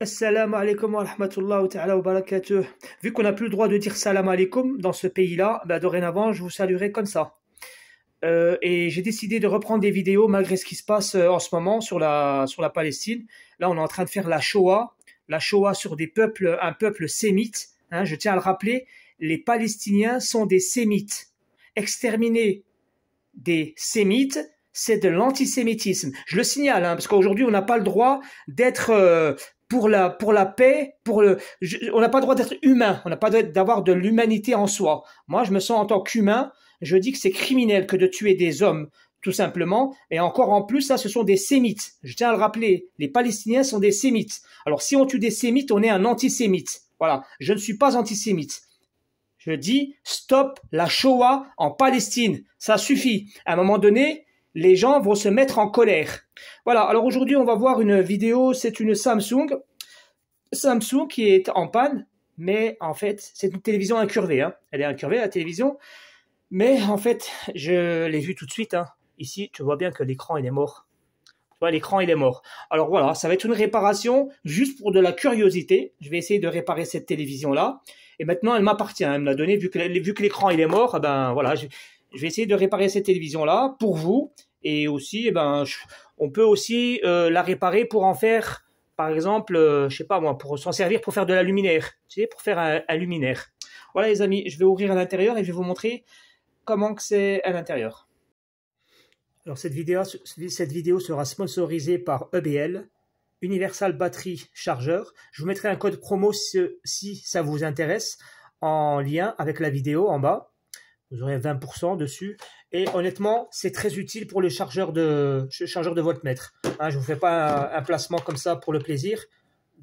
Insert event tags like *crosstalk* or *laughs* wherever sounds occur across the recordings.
Assalamu alaikum wa rahmatullahi wa Vu qu'on n'a plus le droit de dire salam alaikum dans ce pays-là, bah, dorénavant, je vous saluerai comme ça. Euh, et j'ai décidé de reprendre des vidéos malgré ce qui se passe euh, en ce moment sur la, sur la Palestine. Là, on est en train de faire la Shoah, la Shoah sur des peuples, un peuple sémite. Hein, je tiens à le rappeler, les Palestiniens sont des sémites. Exterminer des sémites, c'est de l'antisémitisme. Je le signale, hein, parce qu'aujourd'hui, on n'a pas le droit d'être euh, pour la, pour la paix, pour le, on n'a pas le droit d'être humain, on n'a pas droit d'avoir de l'humanité en soi. Moi, je me sens en tant qu'humain, je dis que c'est criminel que de tuer des hommes, tout simplement. Et encore en plus, là, ce sont des sémites. Je tiens à le rappeler, les Palestiniens sont des sémites. Alors, si on tue des sémites, on est un antisémite. Voilà, je ne suis pas antisémite. Je dis, stop la Shoah en Palestine. Ça suffit. À un moment donné, les gens vont se mettre en colère. Voilà, alors aujourd'hui on va voir une vidéo, c'est une Samsung, Samsung qui est en panne, mais en fait c'est une télévision incurvée, hein. elle est incurvée la télévision, mais en fait je l'ai vu tout de suite, hein. ici tu vois bien que l'écran il est mort. Tu vois, l'écran il est mort. Alors voilà, ça va être une réparation juste pour de la curiosité. Je vais essayer de réparer cette télévision là. Et maintenant, elle m'appartient. Elle me l'a donnée vu que vu que l'écran il est mort. Eh ben voilà, je vais essayer de réparer cette télévision-là pour vous. Et aussi, eh ben, on peut aussi euh, la réparer pour en faire, par exemple, je euh, je sais pas moi, pour s'en servir pour faire de la luminaire. Tu sais, pour faire un, luminaire. Voilà les amis, je vais ouvrir à l'intérieur et je vais vous montrer comment que c'est à l'intérieur. Alors cette vidéo, cette vidéo sera sponsorisée par EBL, Universal Battery Charger. Je vous mettrai un code promo si ça vous intéresse en lien avec la vidéo en bas vous aurez 20% dessus. Et honnêtement, c'est très utile pour le chargeur de, chargeur de voltmètre. Hein, je ne vous fais pas un, placement comme ça pour le plaisir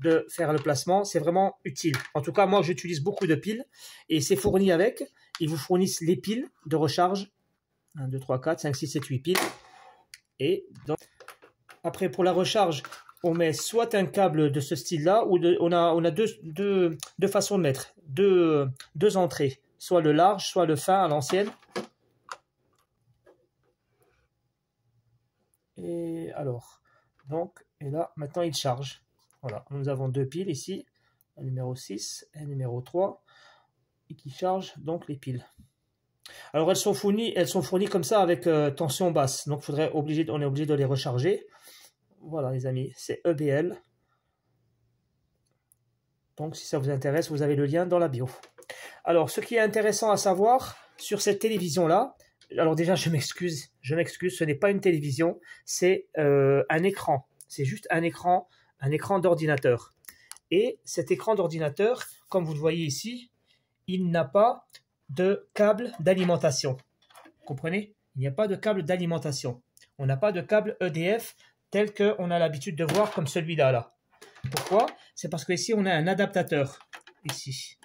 de faire le placement. C'est vraiment utile. En tout cas, moi, j'utilise beaucoup de piles et c'est fourni avec. Ils vous fournissent les piles de recharge. 1, 2, 3, 4, 5, 6, 7, 8 piles. Et après, pour la recharge, on met soit un câble de ce style-là, ou on, a, on a deux, deux, façons de mettre, deux, deux entrées soit le large, soit le fin à l'ancienne. Et alors, donc, et là, maintenant il charge. Voilà, nous avons deux piles ici, La numéro 6 et la numéro 3, et qui chargent donc les piles. Alors elles sont fournies, elles sont fournies comme ça avec euh, tension basse, donc faudrait obligé, on est obligé de les recharger. Voilà les amis, c'est EBL. Donc si ça vous intéresse, vous avez le lien dans la bio. Alors, ce qui est intéressant à savoir sur cette télévision-là, alors déjà, je m'excuse, je m'excuse, ce n'est pas une télévision, c'est euh, un écran. C'est juste un écran, un écran d'ordinateur. Et cet écran d'ordinateur, comme vous le voyez ici, il n'a pas de câble d'alimentation. Comprenez Il n'y a pas de câble d'alimentation. On n'a pas de câble EDF tel qu'on a l'habitude de voir comme celui-là. Là. Pourquoi C'est parce que ici on a un adaptateur. Ici.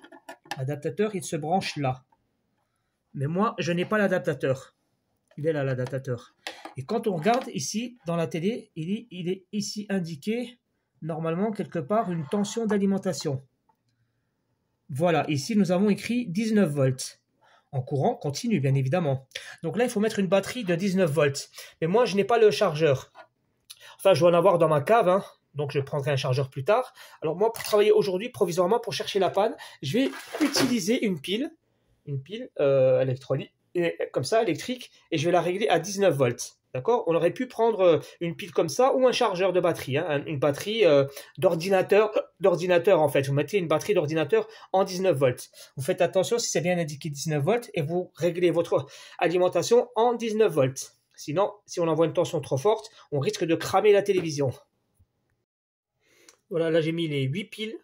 Adaptateur, il se branche là. Mais moi, je n'ai pas l'adaptateur. Il est là, l'adaptateur. Et quand on regarde ici, dans la télé, il est, il est ici indiqué, normalement, quelque part, une tension d'alimentation. Voilà, ici, nous avons écrit 19 volts. En courant, continu, bien évidemment. Donc là, il faut mettre une batterie de 19 volts. Mais moi, je n'ai pas le chargeur. Enfin, je dois en avoir dans ma cave, hein donc je prendrai un chargeur plus tard. Alors moi, pour travailler aujourd'hui, provisoirement, pour chercher la panne, je vais utiliser une pile, une pile euh, électronique, comme ça, électrique, et je vais la régler à 19 volts. D'accord On aurait pu prendre euh, une pile comme ça ou un chargeur de batterie, hein, une batterie euh, d'ordinateur, d'ordinateur en fait. Vous mettez une batterie d'ordinateur en 19 volts. Vous faites attention si c'est bien indiqué 19 volts et vous réglez votre alimentation en 19 volts. Sinon, si on envoie une tension trop forte, on risque de cramer la télévision. Voilà, là j'ai mis les 8 piles,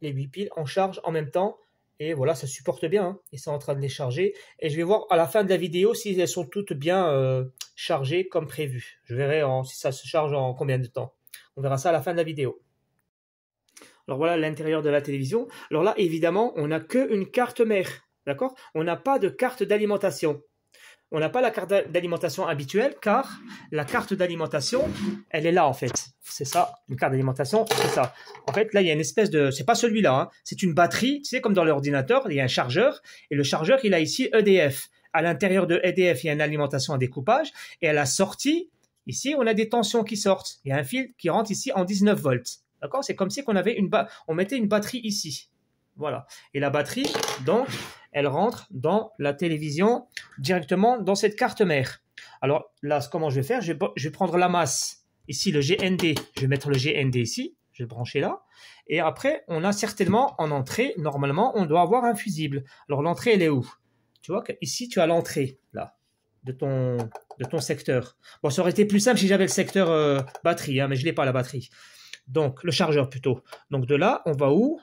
les 8 piles en charge en même temps. Et voilà, ça supporte bien. Hein. Ils sont en train de les charger. Et je vais voir à la fin de la vidéo si elles sont toutes bien euh, chargées comme prévu. Je verrai si ça se charge en combien de temps. On verra ça à la fin de la vidéo. Alors voilà l'intérieur de la télévision. Alors là, évidemment, on n'a qu'une carte mère. D'accord On n'a pas de carte d'alimentation on n'a pas la carte d'alimentation habituelle car la carte d'alimentation, elle est là en fait. C'est ça, une carte d'alimentation, c'est ça. En fait, là, il y a une espèce de... C'est pas celui-là, hein. c'est une batterie, tu sais, comme dans l'ordinateur, il y a un chargeur, et le chargeur, il a ici EDF. À l'intérieur de EDF, il y a une alimentation à découpage, et à la sortie, ici, on a des tensions qui sortent. Il y a un fil qui rentre ici en 19 volts. D'accord C'est comme si avait une... On mettait une batterie ici. Voilà. Et la batterie, donc, elle rentre dans la télévision directement dans cette carte mère. Alors là, comment je vais faire je vais, prendre la masse, ici le GND, je vais mettre le GND ici, je vais brancher là. Et après, on a certainement en entrée, normalement, on doit avoir un fusible. Alors l'entrée, elle est où Tu vois qu'ici, tu as l'entrée, là, de ton, de ton secteur. Bon, ça aurait été plus simple si j'avais le secteur euh, batterie, hein, mais je n'ai pas la batterie. Donc, le chargeur plutôt. Donc de là, on va où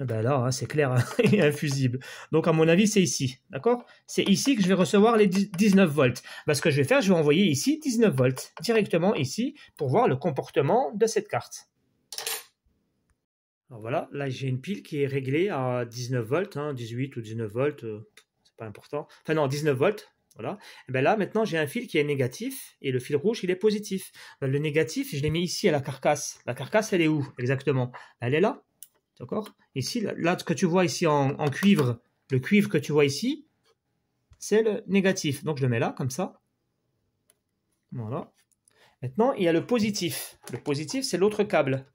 ben là, hein, c'est clair et hein, *laughs* infusible. Donc, à mon avis, c'est ici. D'accord C'est ici que je vais recevoir les 19 volts. Ben, ce que je vais faire, je vais envoyer ici 19 volts, directement ici, pour voir le comportement de cette carte. Alors voilà, là j'ai une pile qui est réglée à 19 volts, 18 hein, ou 19 volts, euh, c'est pas important. Enfin non, 19 volts, voilà. Et ben là, maintenant, j'ai un fil qui est négatif et le fil rouge, il est positif. Ben, le négatif, je l'ai mis ici à la carcasse. La carcasse, elle est où exactement Elle est là. D'accord Ici, là, ce que tu vois ici en, cuivre, le cuivre que tu vois ici, c'est le négatif. Donc, je le mets là, comme ça. Voilà. Maintenant, il y a le positif. Le positif, c'est l'autre câble.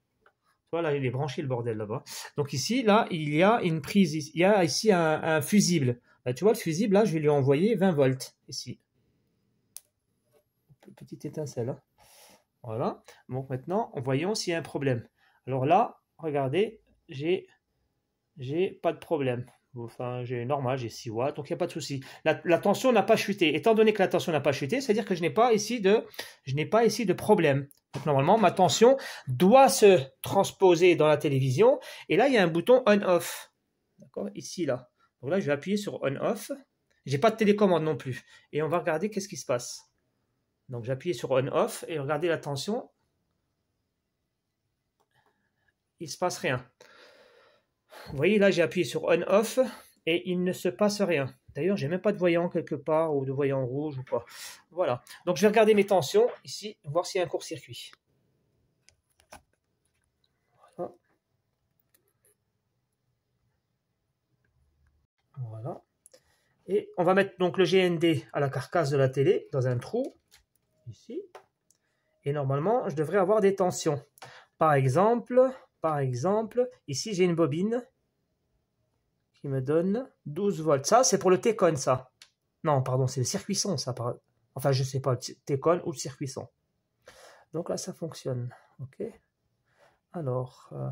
Voilà, il est branché, le bordel, là-bas. Donc, ici, là, il y a une prise. Il y a ici un, fusible. Bah, tu vois, le fusible, là, je vais lui envoyer 20 volts, ici. Petite étincelle, hein. Voilà. Bon, maintenant, voyons s'il y a un problème. Alors là, regardez, j'ai j'ai pas de problème. Enfin, j'ai normal, j'ai 6 watts, donc il n'y a pas de souci. La, tension n'a pas chuté. Étant donné que la tension n'a pas chuté, c'est-à-dire que je n'ai pas ici de, je n'ai pas ici de problème. Donc normalement, ma tension doit se transposer dans la télévision. Et là, il y a un bouton on/off, d'accord, ici là. Donc là, je vais appuyer sur on/off. J'ai pas de télécommande non plus. Et on va regarder qu'est-ce qui se passe. Donc j'appuie sur on/off et regardez la tension. Il se passe rien. Vous voyez, là, j'ai appuyé sur on-off et il ne se passe rien. D'ailleurs, j'ai même pas de voyant quelque part ou de voyant rouge ou pas. Voilà. Donc, je vais regarder mes tensions ici, voir s'il y a un court-circuit. Voilà. voilà. Et on va mettre donc le GND à la carcasse de la télé dans un trou ici. Et normalement, je devrais avoir des tensions. Par exemple, par exemple, ici j'ai une bobine me donne 12 volts. Ça, c'est pour le t ça. Non, pardon, c'est le son, ça. Enfin, je sais pas, t ou le son. Donc là, ça fonctionne. OK. Alors, euh,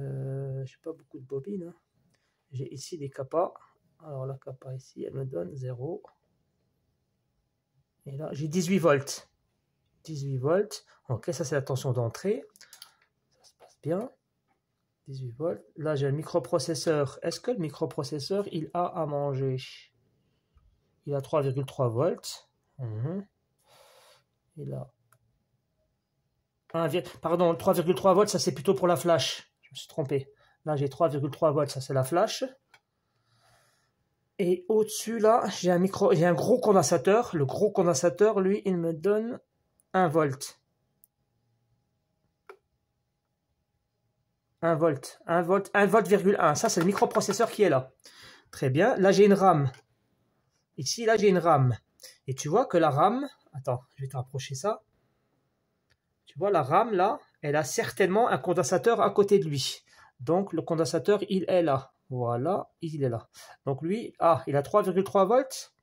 euh, j'ai pas beaucoup de bobines. Hein. J'ai ici des capas. Alors la capa ici, elle me donne 0. Et là, j'ai 18 volts. 18 volts. OK, ça c'est la tension d'entrée. Ça se passe bien. 18 volts. Là, j'ai le microprocesseur. Est-ce que le microprocesseur, il a à manger Il a 3,3 volts. Mhm. Il a pardon, 3,3 volts, ça c'est plutôt pour la flash. Je me suis trompé. Là, j'ai 3,3 volts, ça c'est la flash. Et au-dessus, là, j'ai un micro, j'ai un gros condensateur. Le gros condensateur, lui, il me donne 1 volt. 1 volt, 1 volt, 1 v Ça, c'est le microprocesseur qui est là. Très bien. Là, j'ai une RAM. Ici, là, j'ai une RAM. Et tu vois que la RAM... Attends, je vais te rapprocher ça. Tu vois, la RAM, là, elle a certainement un condensateur à côté de lui. Donc, le condensateur, il est là. Voilà, il est là. Donc, lui, ah, il a 3,3 volts.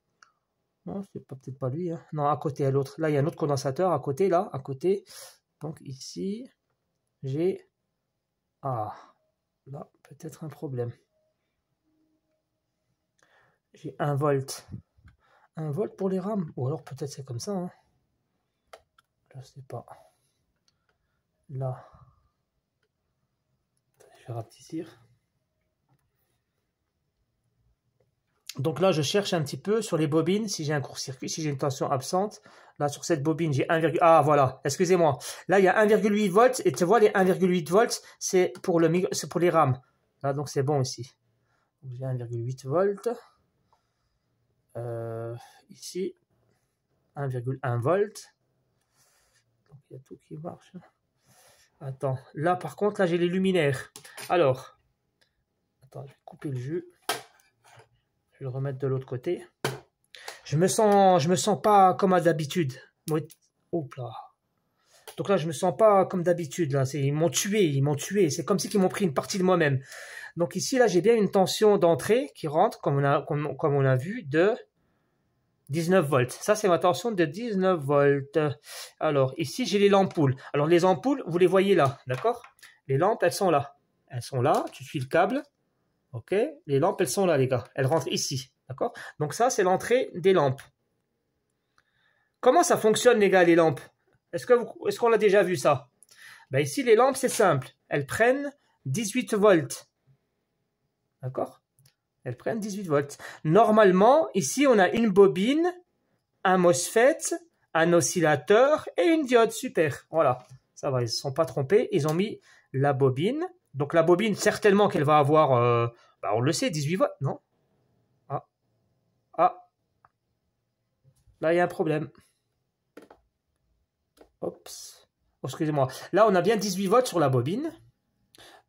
Non, c'est peut-être pas lui. Hein. Non, à côté, à l'autre. Là, il y a un autre condensateur à côté, là, à côté. Donc, ici, j'ai ah, là, peut-être un problème. J'ai un volt. un volt pour les rames. Ou alors peut-être c'est comme ça. Je hein. Je sais pas. Là. Je vais rapetisser. Donc là, je cherche un petit peu sur les bobines, si j'ai un court-circuit, si j'ai une tension absente. Là, sur cette bobine, j'ai 1, ah voilà, excusez-moi. Là, il y a 1,8 volts et tu vois les 1,8 volts, c'est pour le c'est pour les rames. Là, donc c'est bon ici. J'ai 1,8 volts. Euh, ici 1,1 volt. Donc il y a tout qui marche. Attends, là par contre, là j'ai les luminaires. Alors, attends, je vais couper le jus. Je vais le remettre de l'autre côté. Je me sens, je me sens pas comme d'habitude. là. Donc là, je me sens pas comme d'habitude. Là, ils m'ont tué, ils m'ont tué. C'est comme si ils m'ont pris une partie de moi-même. Donc ici, là, j'ai bien une tension d'entrée qui rentre, comme on a, on a vu, de 19 volts. Ça, c'est ma tension de 19 volts. Alors ici, j'ai les ampoules. Alors les ampoules, vous les voyez là, d'accord Les lampes, elles sont là. Elles sont là. Tu suis le câble. Ok Les lampes, elles sont là, les gars. Elles rentrent ici. D'accord Donc ça, c'est l'entrée des lampes. Comment ça fonctionne, les gars, les lampes Est-ce qu'on est l'a déjà vu, ça ben, Ici, les lampes, c'est simple. Elles prennent 18 volts. D'accord Elles prennent 18 volts. Normalement, ici, on a une bobine, un MOSFET, un oscillateur et une diode. Super. Voilà. Ça va, ils ne se sont pas trompés. Ils ont mis la bobine, donc la bobine, certainement qu'elle va avoir, euh, bah, on le sait, 18 volts, non Ah. Ah. Là, il y a un problème. Oups. Oh, excusez-moi. Là, on a bien 18 volts sur la bobine.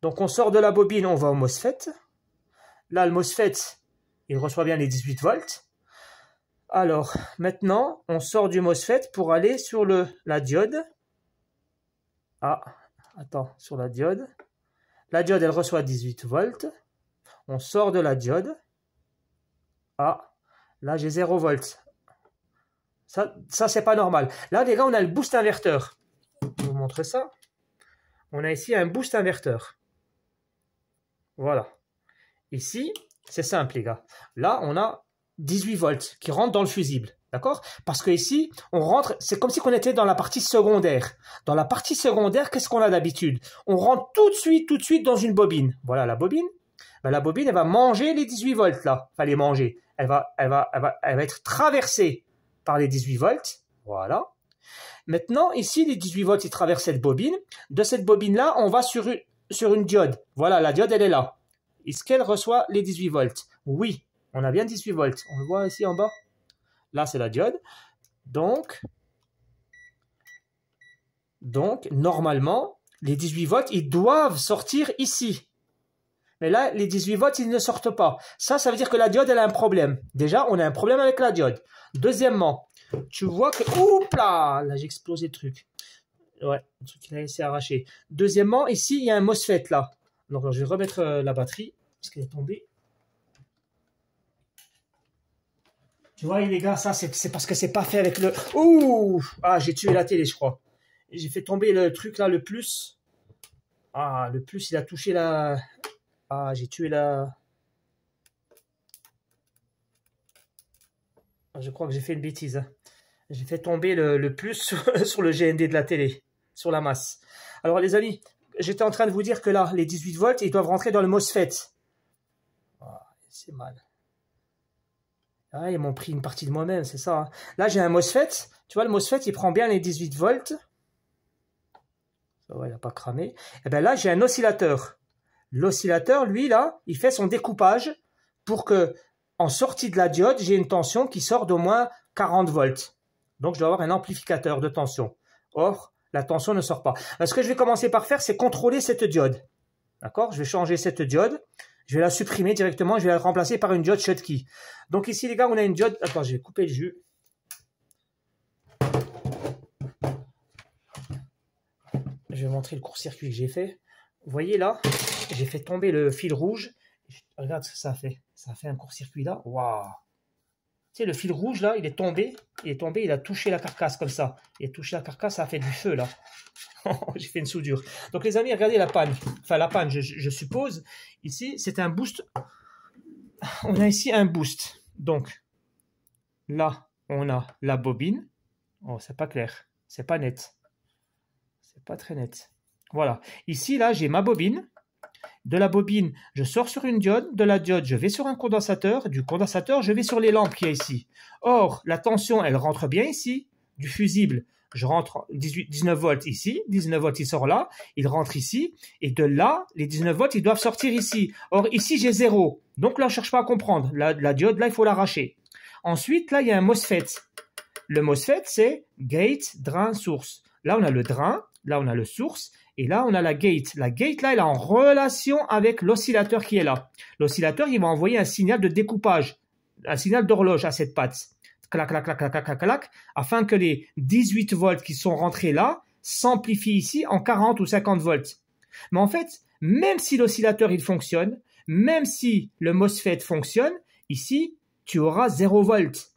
Donc on sort de la bobine, on va au MOSFET. Là, le MOSFET, il reçoit bien les 18 volts. Alors, maintenant, on sort du MOSFET pour aller sur le, la diode. Ah, attends, sur la diode. La diode, elle reçoit 18 volts. On sort de la diode. Ah, là, j'ai 0 volts. Ça, c'est pas normal. Là, les gars, on a le boost inverteur. Je vous montrer ça. On a ici un boost inverteur. Voilà. Ici, c'est simple, les gars. Là, on a 18 volts qui rentrent dans le fusible. D'accord Parce que ici, on rentre, c'est comme si on était dans la partie secondaire. Dans la partie secondaire, qu'est-ce qu'on a d'habitude On rentre tout de suite, tout de suite dans une bobine. Voilà la bobine. Ben, la bobine, elle va manger les 18 volts là. Enfin, les manger. Elle va, elle va, elle va, être traversée par les 18 volts. Voilà. Maintenant, ici, les 18 volts, ils traversent cette bobine. De cette bobine-là, on va sur sur une diode. Voilà, la diode, elle est là. Est-ce qu'elle reçoit les 18 volts Oui, on a bien 18 volts. On le voit ici en bas Là, c'est la diode. Donc, donc, normalement, les 18 volts, ils doivent sortir ici. Mais là, les 18 volts, ils ne sortent pas. Ça, ça veut dire que la diode, elle a un problème. Déjà, on a un problème avec la diode. Deuxièmement, tu vois que... Oups là Là, j'ai explosé le truc. Ouais, le truc qui a laissé Deuxièmement, ici, il y a un MOSFET, là. Donc, je vais remettre euh, la batterie, parce qu'elle est tombée. Tu vois, les gars, ça, c'est parce que c'est pas fait avec le... Ouh Ah, j'ai tué la télé, je crois. J'ai fait tomber le truc, là, le plus. Ah, le plus, il a touché la... Ah, j'ai tué la... Ah, je crois que j'ai fait une bêtise. Hein. J'ai fait tomber le, plus *laughs* sur, le GND de la télé, sur la masse. Alors, les amis, j'étais en train de vous dire que là, les 18 volts, ils doivent rentrer dans le MOSFET. Ah, c'est mal ils m'ont pris une partie de moi-même, c'est ça. Hein. Là, j'ai un MOSFET. Tu vois, le MOSFET, il prend bien les 18 volts. Ça, va, il n'a pas cramé. Et eh bien là, j'ai un oscillateur. L'oscillateur, lui, là, il fait son découpage pour que, en sortie de la diode, j'ai une tension qui sort d'au moins 40 volts. Donc, je dois avoir un amplificateur de tension. Or, la tension ne sort pas. ce que je vais commencer par faire, c'est contrôler cette diode. D'accord Je vais changer cette diode. Je vais la supprimer directement, je vais la remplacer par une diode Schottky. Donc ici, les gars, on a une diode... Attends, je vais couper le jus. Je vais montrer le court-circuit que j'ai fait. Vous voyez là, j'ai fait tomber le fil rouge. Regarde ce que ça fait. Ça fait un court-circuit là. Waouh Tu sais, le fil rouge là, il est tombé. Il est tombé, il a touché la carcasse comme ça. Il a touché la carcasse, ça a fait du feu là. *laughs* j'ai fait une soudure. Donc les amis, regardez la panne. Enfin la panne, je, suppose. Ici, c'est un boost. On a ici un boost. Donc là, on a la bobine. Oh, c'est pas clair. C'est pas net. C'est pas très net. Voilà. Ici, là, j'ai ma bobine. De la bobine, je sors sur une diode. De la diode, je vais sur un condensateur. Du condensateur, je vais sur les lampes qu'il y a ici. Or, la tension, elle rentre bien ici, du fusible je rentre 18, 19 volts ici, 19 volts il sort là, il rentre ici, et de là, les 19 volts, ils doivent sortir ici. Or, ici, j'ai zéro. Donc là, je ne cherche pas à comprendre. La, la diode, là, il faut l'arracher. Ensuite, là, il y a un MOSFET. Le MOSFET, c'est gate, drain, source. Là, on a le drain, là, on a le source, et là, on a la gate. La gate, là, elle est en relation avec l'oscillateur qui est là. L'oscillateur, il va envoyer un signal de découpage, un signal d'horloge à cette patte clac, clac, clac, clac, clac, clac, afin que les 18 volts qui sont rentrés là s'amplifient ici en 40 ou 50 volts. Mais en fait, même si l'oscillateur il fonctionne, même si le MOSFET fonctionne, ici, tu auras 0 volts.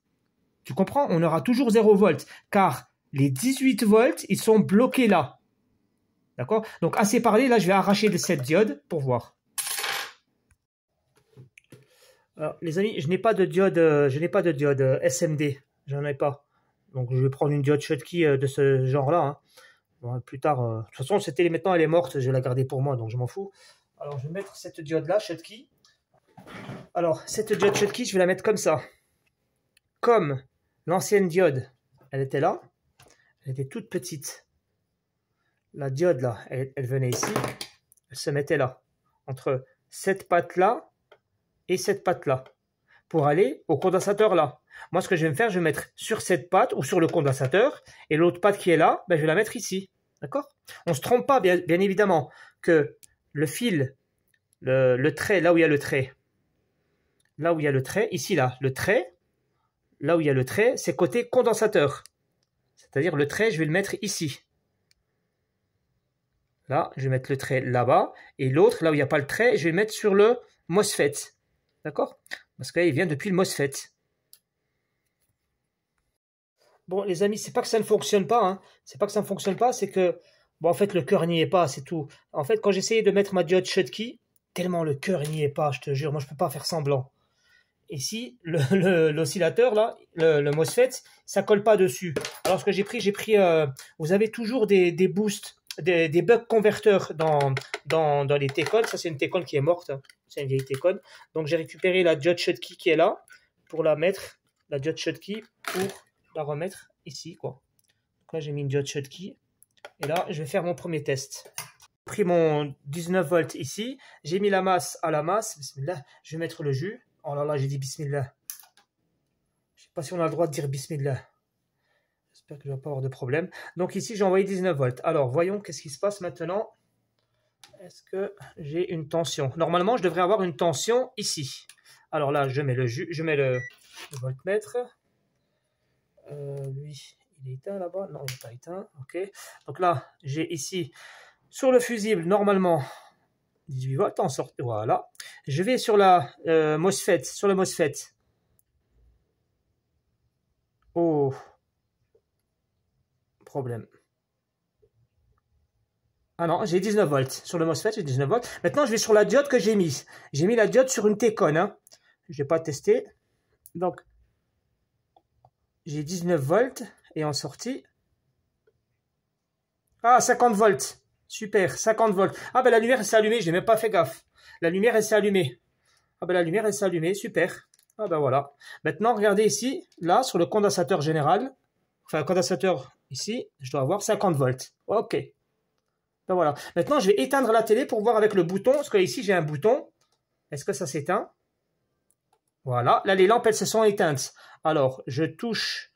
Tu comprends On aura toujours 0 volts, car les 18 volts, ils sont bloqués là. D'accord Donc, assez parlé, là, je vais arracher de cette diode pour voir les amis, je n'ai pas de diode, euh, je n'ai pas de diode euh, SMD, j'en ai pas. Donc je vais prendre une diode Schottky euh, de ce genre-là. Hein. plus tard, de toute façon, c'était maintenant elle est morte, je vais la garder pour moi, donc je m'en fous. Alors je vais mettre cette diode-là, Schottky. Alors cette diode Schottky, je vais la mettre comme ça, comme l'ancienne diode. Elle était là, elle était toute petite. La diode là, elle, elle venait ici, elle se mettait là, entre cette patte là et cette pâte-là pour aller au condensateur là. Moi, ce que je vais me faire, je vais mettre sur cette pâte ou sur le condensateur et l'autre pâte qui est là, ben, je vais la mettre ici. D'accord On se trompe pas, bien, évidemment, que le fil, le, le trait, là où il y a le trait, là où il y a le trait, ici là, le trait, là où il y a le trait, c'est côté condensateur. C'est-à-dire le trait, je vais le mettre ici. Là, je vais mettre le trait là-bas. Et l'autre, là où il n'y a pas le trait, je vais le mettre sur le MOSFET. D'accord Parce qu'il vient depuis le MOSFET. Bon, les amis, c'est pas que ça ne fonctionne pas. Hein. C'est pas que ça ne fonctionne pas, c'est que, bon, en fait, le cœur n'y est pas, c'est tout. En fait, quand j'essayais de mettre ma diode Schottky, tellement le cœur n'y est pas, je te jure, moi, je peux pas faire semblant. Ici, l'oscillateur, là, le, MOSFET, ça colle pas dessus. Alors, ce que j'ai pris, j'ai pris, euh, vous avez toujours des boosts des, bugs converteurs dans, dans, dans les t Ça, c'est une t qui est morte. Hein. C'est une vieille T-code. Donc, j'ai récupéré la judge Shutkey qui est là pour la mettre, la pour la remettre ici, quoi. Donc là, j'ai mis une judge Shutkey. Et là, je vais faire mon premier test. J'ai Pris mon 19 volts ici, j'ai mis la masse à la masse. Bismillah. Je vais mettre le jus. Oh là là, j'ai dit bismillah. Je sais pas si on a le droit de dire bismillah que je vais pas avoir de problème. Donc ici, j'ai envoyé 19 volts. Alors, voyons qu'est-ce qui se passe maintenant. Est-ce que j'ai une tension Normalement, je devrais avoir une tension ici. Alors là, je mets le, je mets le, voltmètre. Euh, lui, il est éteint là-bas Non, il n'est pas éteint. OK. Donc là, j'ai ici, sur le fusible, normalement, 18 volts en sorte. Voilà. Je vais sur la euh, MOSFET, sur le MOSFET. Oh, problème. Ah non, j'ai 19 volts. Sur le MOSFET, j'ai 19 volts. Maintenant, je vais sur la diode que j'ai mise. J'ai mis la diode sur une T-con. Hein. Je pas tester. Donc, j'ai 19 volts. Et en sortie... Ah, 50 volts. Super, 50 volts. Ah ben la lumière s'est allumée, j'ai même pas fait gaffe. La lumière elle s'est allumée. Ah ben la lumière est s'est allumée, super. Ah ben voilà. Maintenant, regardez ici, là, sur le condensateur général, enfin, condensateur ici, je dois avoir 50 volts. Ok. Ben voilà. Maintenant, je vais éteindre la télé pour voir avec le bouton, parce que ici, j'ai un bouton. Est-ce que ça s'éteint Voilà. Là, les lampes, elles se sont éteintes. Alors, je touche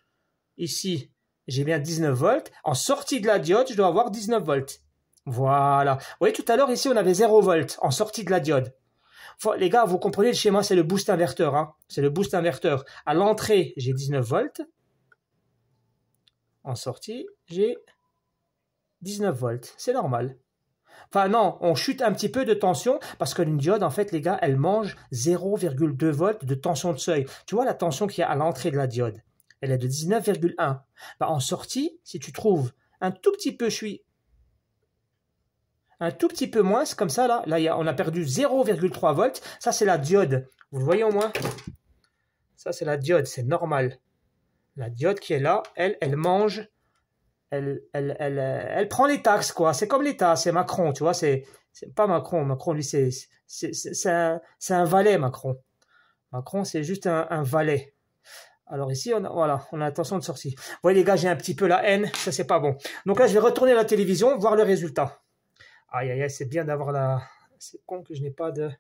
ici, j'ai bien 19 volts. En sortie de la diode, je dois avoir 19 volts. Voilà. Vous voyez, tout à l'heure, ici, on avait 0 volts en sortie de la diode. les gars, vous comprenez le schéma, c'est le boost inverteur. Hein. c'est le boost inverteur. À l'entrée, j'ai 19 volts en sortie, j'ai 19 volts. C'est normal. Enfin non, on chute un petit peu de tension parce que l'une diode, en fait, les gars, elle mange 0,2 volts de tension de seuil. Tu vois la tension qu'il y a à l'entrée de la diode Elle est de 19,1. Bah, en sortie, si tu trouves un tout petit peu, je suis un tout petit peu moins, C'est comme ça là, là on a perdu 0,3 volts. Ça c'est la diode. Vous le voyez au moins Ça c'est la diode, c'est normal. La diode qui est là, elle, elle mange, elle, elle, euh, elle, prend les taxes, quoi. C'est comme l'État, c'est Macron, tu vois. C'est pas Macron. Macron, lui, c'est un, valet, Macron. Macron, c'est juste un, valet. Alors ici, on a, voilà, on a attention de sortir. Vous voyez les gars, j'ai un petit peu la haine, ça c'est pas bon. Donc là, je vais retourner à la télévision, voir le résultat. Aïe, aïe, aïe, c'est bien d'avoir la... C'est con que je n'ai pas de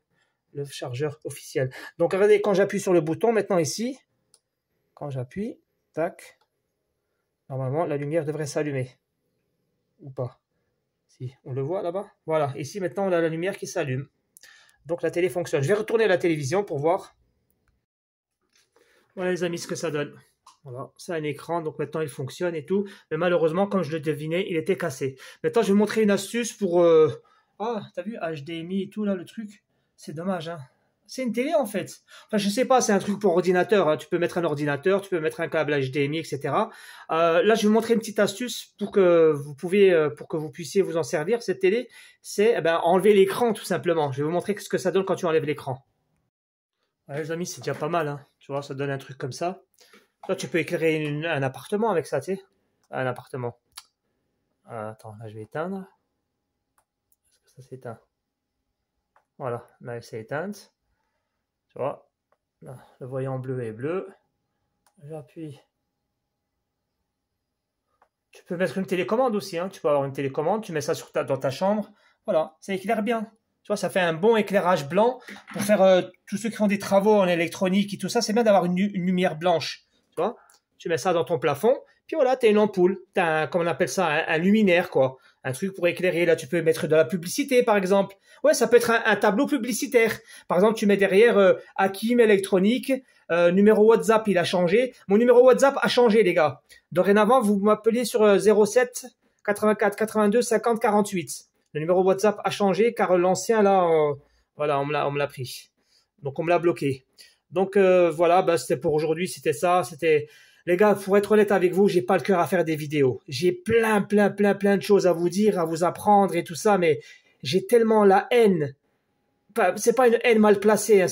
le chargeur officiel. Donc regardez, quand j'appuie sur le bouton, maintenant ici, quand j'appuie, Tac. Normalement, la lumière devrait s'allumer. Ou pas. Si, on le voit là-bas. Voilà, ici maintenant, on a la lumière qui s'allume. Donc la télé fonctionne. Je vais retourner à la télévision pour voir. Voilà les amis ce que ça donne. Voilà, c'est un écran, donc maintenant il fonctionne et tout. Mais malheureusement, comme je le devinais, il était cassé. Maintenant, je vais vous montrer une astuce pour... Euh, ah, t'as vu, HDMI et tout, là, le truc. C'est dommage, hein. C'est une télé en fait. Enfin, je sais pas, c'est un truc pour ordinateur. Hein. Tu peux mettre un ordinateur, tu peux mettre un câble HDMI, etc. Euh, là, je vais vous montrer une petite astuce pour que vous pouvez, euh, pour que vous puissiez vous en servir. Cette télé, c'est eh ben, enlever l'écran tout simplement. Je vais vous montrer ce que ça donne quand tu enlèves l'écran. les amis, c'est déjà pas mal. Hein. Tu vois, ça donne un truc comme ça. Toi, tu peux éclairer un appartement avec ça, tu sais. Un appartement. Ah, attends, là, je vais éteindre. Est-ce que ça s'éteint Voilà, là, c'est éteinte. Tu vois, le voyant bleu est bleu. J'appuie. Tu peux mettre une télécommande aussi. Hein. Tu peux avoir une télécommande. Tu mets ça sur ta, dans ta chambre. Voilà, ça éclaire bien. Tu vois, ça fait un bon éclairage blanc pour faire euh, tous ceux qui font des travaux en électronique et tout ça. C'est bien d'avoir une, une, lumière blanche. Tu vois, tu mets ça dans ton plafond puis voilà, t'as une ampoule, t'as un, comment on appelle ça, un, luminaire, quoi. Un truc pour éclairer. Là, tu peux mettre de la publicité, par exemple. Ouais, ça peut être un, tableau publicitaire. Par exemple, tu mets derrière euh, Hakim électronique, euh, numéro WhatsApp, il a changé. Mon numéro WhatsApp a changé, les gars. Dorénavant, vous m'appelez sur 07 84 82 50 48. Le numéro WhatsApp a changé car l'ancien, là, voilà, on me l'a, on me l'a pris. Donc, on me l'a bloqué. Donc, euh, voilà, bah, c'était pour aujourd'hui, c'était ça, c'était les gars, pour être honnête avec vous, j'ai pas le cœur à faire des vidéos. J'ai plein, plein, plein, plein de choses à vous dire, à vous apprendre et tout ça, mais j'ai tellement la haine. C'est pas une haine mal placée, hein.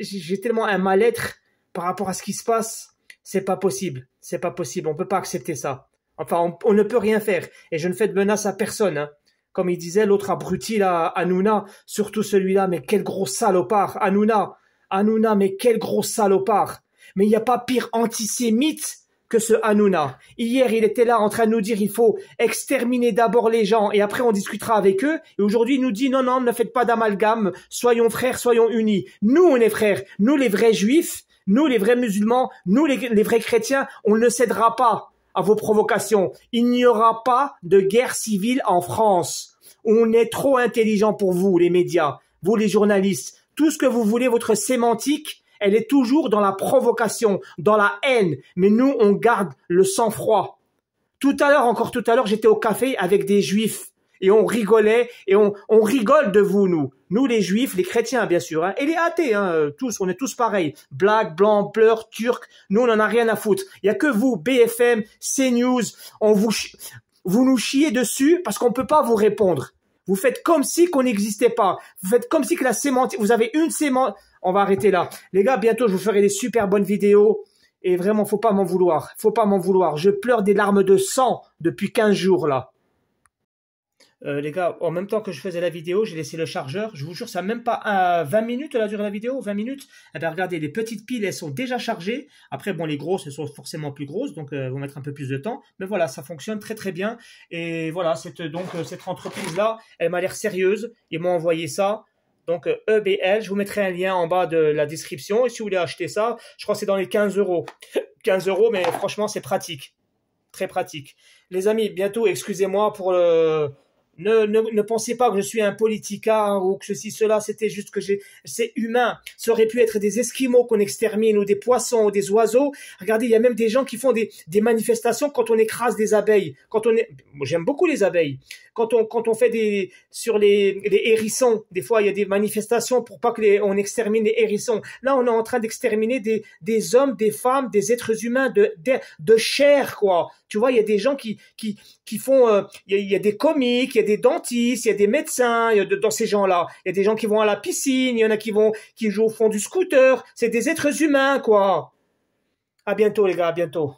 j'ai tellement un mal-être par rapport à ce qui se passe. C'est pas possible. C'est pas possible. On peut pas accepter ça. Enfin, on, ne peut rien faire. Et je ne fais de menace à personne. Hein. Comme il disait l'autre abruti là, Anuna, surtout celui-là, mais quel gros salopard, Anuna, Anuna, mais quel gros salopard. Mais il n'y a pas pire antisémite que ce Hanouna. Hier, il était là en train de nous dire il faut exterminer d'abord les gens et après on discutera avec eux. Et aujourd'hui, il nous dit non, non, ne faites pas d'amalgame. Soyons frères, soyons unis. Nous, on est frères. Nous, les vrais juifs, nous, les vrais musulmans, nous, les, les vrais chrétiens, on ne cédera pas à vos provocations. Il n'y aura pas de guerre civile en France. On est trop intelligent pour vous, les médias, vous, les journalistes. Tout ce que vous voulez, votre sémantique, elle est toujours dans la provocation, dans la haine. Mais nous, on garde le sang-froid. Tout à l'heure, encore tout à l'heure, j'étais au café avec des juifs. Et on rigolait, et on, rigole de vous, nous. Nous, les juifs, les chrétiens, bien sûr, hein, et les athées, hein, euh, tous, on est tous pareils. Black, blanc, pleurs, turc, nous, on n'en a rien à foutre. Il n'y a que vous, BFM, CNews, on vous, vous nous chiez dessus parce qu'on ne peut pas vous répondre. Vous faites comme si qu'on n'existait pas. Vous faites comme si que la sémantique, vous avez une sémantique, on va arrêter là. Les gars, bientôt, je vous ferai des super bonnes vidéos. Et vraiment, faut pas m'en vouloir. Faut pas m'en vouloir. Je pleure des larmes de sang depuis 15 jours, là. Euh, les gars, en même temps que je faisais la vidéo, j'ai laissé le chargeur. Je vous jure, ça n'a même pas 20 euh, minutes la durée de la vidéo. 20 minutes. Eh bien, regardez, les petites piles, elles sont déjà chargées. Après, bon, les grosses, elles sont forcément plus grosses, donc elles euh, vont mettre un peu plus de temps. Mais voilà, ça fonctionne très très bien. Et voilà, cette, donc cette entreprise là, elle m'a l'air sérieuse. Ils m'ont envoyé ça. Donc, EBL, euh, e je vous mettrai un lien en bas de la description. Et si vous voulez acheter ça, je crois que c'est dans les 15 euros. 15 *laughs* euros, mais franchement, c'est pratique. Très pratique. Les amis, bientôt, excusez-moi pour le ne, pensez pas que je suis un politicard hein, ou que ceci, cela, c'était juste que j'ai, c'est humain. Ça aurait pu être des esquimaux qu'on extermine ou des poissons ou des oiseaux. Regardez, il y a même des gens qui font des, manifestations quand on écrase des abeilles. Quand on j'aime beaucoup les abeilles. Quand on, fait des, sur les, hérissons, des fois, il y a des manifestations pour pas que on extermine les hérissons. Là, on est en train d'exterminer des, hommes, des femmes, des êtres humains de, de chair, quoi. Tu vois, il y a des gens qui qui qui font. Euh, il y, a des comiques, il y a des dentistes, il y a des médecins. Y a dans ces gens-là, il y a des gens qui vont à la piscine, il y en a qui vont qui jouent au fond du scooter. C'est des êtres humains, quoi. À bientôt, les gars. À bientôt.